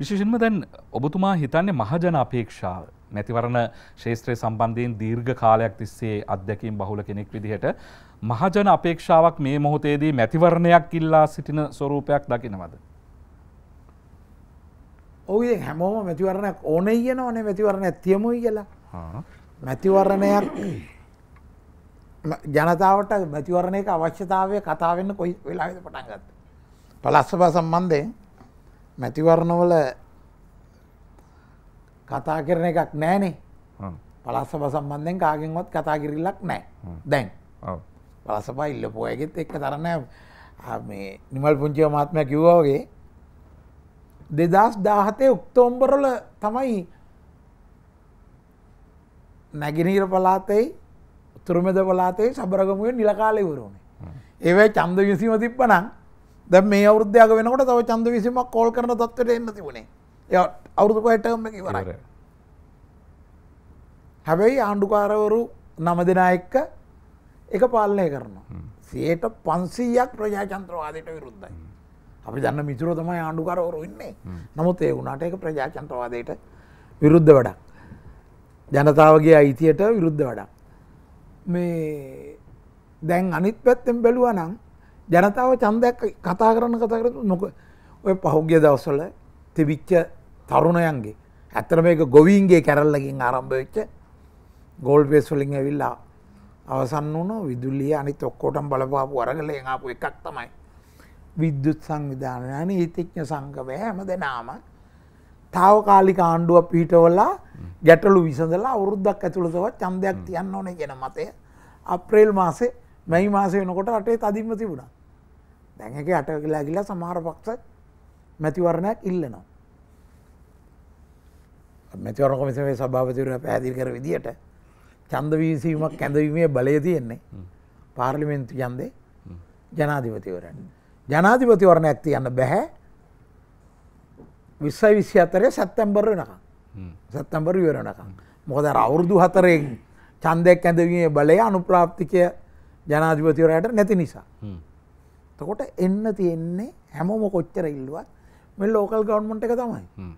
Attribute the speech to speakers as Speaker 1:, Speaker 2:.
Speaker 1: විශේෂෙන්ම දැන් ඔබතුමා හිතන්නේ මහජන අපේක්ෂාව මැතිවරණ ශේත්‍රය සම්බන්ධයෙන් දීර්ඝ කාලයක් තිස්සේ අත්දැකීම් බහුල කෙනෙක් විදිහට මහජන අපේක්ෂාවක් මේ මොහොතේදී මැතිවරණයක් ඉල්ලා සිටින ස්වරූපයක් දකිනවද? ඔව් ඉතින් හැමෝම මැතිවරණයක් ඕනේ කියනවනේ මැතිවරණයක් තියමුයි කියලා. මැතිවරණයක් ජනතාවට මැතිවරණයක අවශ්‍යතාවය කතා වෙන්න කොයි වෙලාවෙද පටන් ගත්තේ? පළස්සබ සම්බන්ධයෙන් මැතිවරණවල කතා කරන එකක් නෑනේ පලස්සප සම්බන්ධයෙන් කාගෙන්වත් කතා කිරිල්ලක් නෑ දැන් පලසපා ඉල්ලපුයගෙත් එක්ක තරන්න නිමල් පුංචිව මාත්මය කිව්වාගේ දෙදස් දාහතේ උක්තෝම්බරල තමයි නැගිනීර පලාතෙයි උතුරුමෙද පලාතේ සබරගමුවෙන් නිලකාලය වරුණේ ඒවයි චන්ද විසිම තිප්පනං දැ මේ අවුද්ධයක් වෙනකට තව චන්ද විසිමක් කෝල් කරන තත්වට එන්න තිබුණේ ය අවුරුදු පයටම වරයි හැබැයි ආණ්ඩුකාරවරු නම දෙනා එක්ක එක පාලනය කරනවා සයට පන්සීයක් ප්‍රජාචන්ත්‍රවාදයට විරුද්ධයි අපි දන්න මිතුර තමයි ආණ්ඩුකාරවරු ඉන්නේ නමුත් ඒ වුණට එක ප්‍රජාචන්ත්‍රවාදයට විරුද්ධ වැඩක් ජනතාවගේ අයිතියට විරුද්ධ වැඩක් මේ දැන් අනිත් පැත්තෙන් බැලුව නම් ජනතාව චන්දයක් කතා කරන්න කතා කරතු නොක ඔය පහුගිය දවසල තිබිච්ච තරුණයන්ගේ ඇත්තර මේක ගොවීන්ගේ කැරල්ලකින් ආරම්භවෙච්ච ගෝල් පේස්වලින් ඇවිල්ලා අවසන් වුණු විදුල්ලිය අනි තොක්කෝටම් බලපාපු අරගල එආපු එකක් තමයි විද්‍යුත් සංවිධානයන ඒතිඥ සංකවය හැම දෙනාම තාවකාලික ආණ්ඩුව පිහිටවලා ගැටලු විසඳලා අවුරුද්දක් ඇතුළතවත් චන්දයක් තියන්න ඕනේ ගැන මතය අප්‍රේල් මාසේ මැයි මාසය වෙනකොට අටේ තදින්ම තිබුණා දැන් එක යට කියලා ගිලා සමහර පක්ෂ මැතිවරණයක් ඉල්ලනවා. මැතිවරණ කොමිසමේ සභාපතිවරයා පැහැදිලි කර විදියට ඡන්ද වීසීමක් කැඳවීමේ බලය තියෙන්නේ පාර්ලිමේන්තු ඡන්දේ ජනාධිපතිවරයන්. ජනාධිපතිවරණයක් තියන්න බෑ. 20 24 සැප්තැම්බර් වෙනකම්. සැප්තැම්බර් ඉවර වෙනකම්. මොකද අර අවුරුදු 4කින් ඡන්දයක් කැඳවීමේ බලය අනුප්‍රාප්තිකය ජනාධිපතිවරයාට නැති නිසා. තකොට එන්න තියෙන්නේ හැමෝම කොච්චර ඉල්ලුවත් මේ ලෝකල් ගවර්න්මන්ට් එක තමයි.